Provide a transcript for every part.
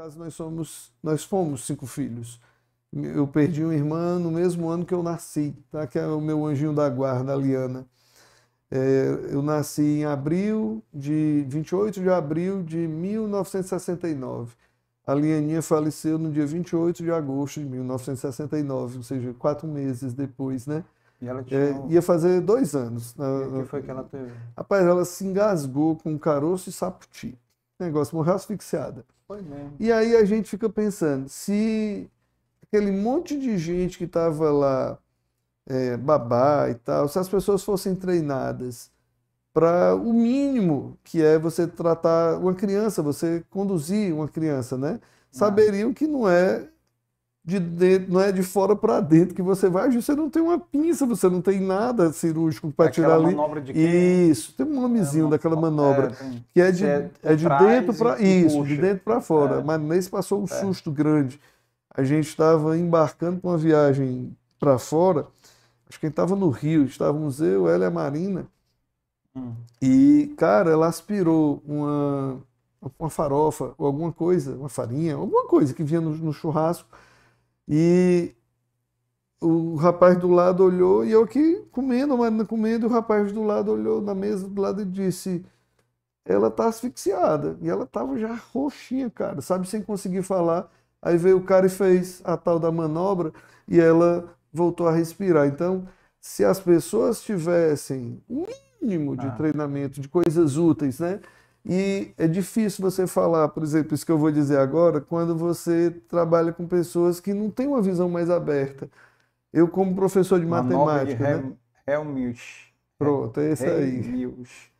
caso nós somos, nós fomos cinco filhos. Eu perdi uma irmã no mesmo ano que eu nasci, tá? Que é o meu anjinho da guarda, a Liana. É, eu nasci em abril de 28 de abril de 1969. A Lianinha faleceu no dia 28 de agosto de 1969, ou seja, quatro meses depois, né? E ela é, tinha... é, ia fazer dois anos. Né? E o que foi que ela teve? Rapaz, ela se engasgou com caroço e sapoti negócio, morreu asfixiada. Foi mesmo. É. E aí a gente fica pensando, se aquele monte de gente que estava lá é, babar e tal, se as pessoas fossem treinadas para o mínimo que é você tratar uma criança, você conduzir uma criança, né? É. Saberiam que não é de dentro, não é de fora para dentro que você vai agir. Você não tem uma pinça, você não tem nada cirúrgico para tirar ali. manobra de Isso, tem um é nomezinho é daquela manobra é, que é de, é, é, de dentro para isso, puxa. de dentro para fora. É. Mas nesse passou um susto grande. A gente estava embarcando para uma viagem para fora. Acho que a gente estava no Rio, estávamos eu, ela e a Marina. Hum. E, cara, ela aspirou uma, uma farofa ou alguma coisa, uma farinha, alguma coisa que vinha no, no churrasco e o rapaz do lado olhou e eu aqui comendo, mas comendo, o rapaz do lado olhou na mesa do lado e disse: Ela está asfixiada. E ela estava já roxinha, cara, sabe, sem conseguir falar. Aí veio o cara e fez a tal da manobra e ela voltou a respirar. Então, se as pessoas tivessem um mínimo de ah. treinamento de coisas úteis, né? E é difícil você falar, por exemplo, isso que eu vou dizer agora, quando você trabalha com pessoas que não têm uma visão mais aberta. Eu, como professor de uma matemática. Nova de né? Pronto, é isso aí. Helmich.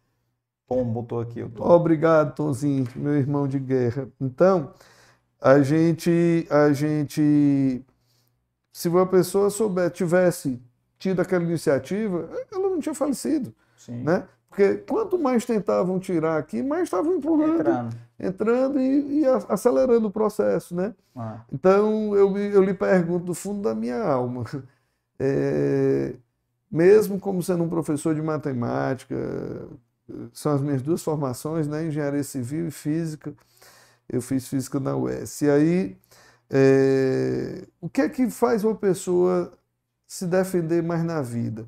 Tom botou aqui. Tô... Obrigado, Tonzinho, meu irmão de guerra. Então, a gente. A gente se uma pessoa souber, tivesse tido aquela iniciativa, ela não tinha falecido. Sim. Né? Porque quanto mais tentavam tirar aqui, mais estavam empurrando, entrando, entrando e, e, acelerando o processo, né? Ah. Então, eu, eu lhe pergunto do fundo da minha alma, é, mesmo como sendo um professor de matemática, são as minhas duas formações, né? Engenharia Civil e Física, eu fiz Física na UES. E aí, é, o que é que faz uma pessoa se defender mais na vida?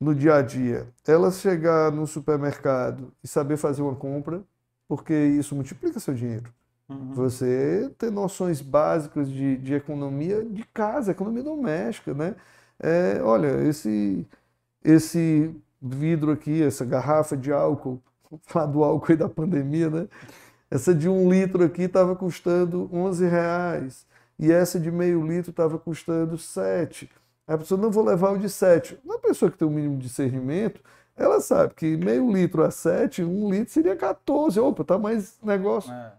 no dia a dia, ela chegar no supermercado e saber fazer uma compra, porque isso multiplica seu dinheiro. Uhum. Você ter noções básicas de, de economia de casa, economia doméstica, né? É, olha, esse, esse vidro aqui, essa garrafa de álcool, falar do álcool e da pandemia, né? Essa de um litro aqui estava custando 11 reais e essa de meio litro estava custando 7 a pessoa, não vou levar o de 7. Uma pessoa que tem o um mínimo de discernimento, ela sabe que meio litro a 7, um litro seria 14. Opa, tá mais negócio. É.